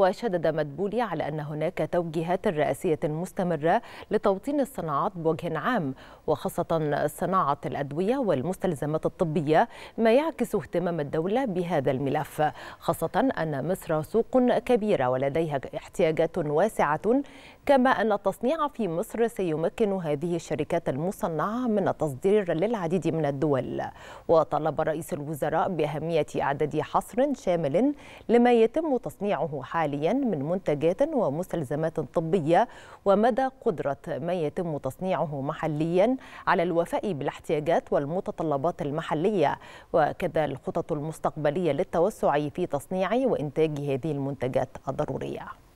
وشدد مدبولي على أن هناك توجيهات رئاسية مستمرة لتوطين الصناعات بوجه عام وخاصة صناعة الأدوية والمستلزمات الطبية ما يعكس اهتمام الدولة بهذا الملف خاصة أن مصر سوق كبيرة ولديها احتياجات واسعة كما أن التصنيع في مصر سيمكن هذه الشركات المصنعة من التصدير للعديد من الدول وطلب رئيس الوزراء بأهمية إعداد حصر شامل لما يتم تصنيعه حاليا حاليا من منتجات ومستلزمات طبية ومدى قدرة ما يتم تصنيعه محليا على الوفاء بالاحتياجات والمتطلبات المحلية وكذا الخطط المستقبلية للتوسع في تصنيع وإنتاج هذه المنتجات الضرورية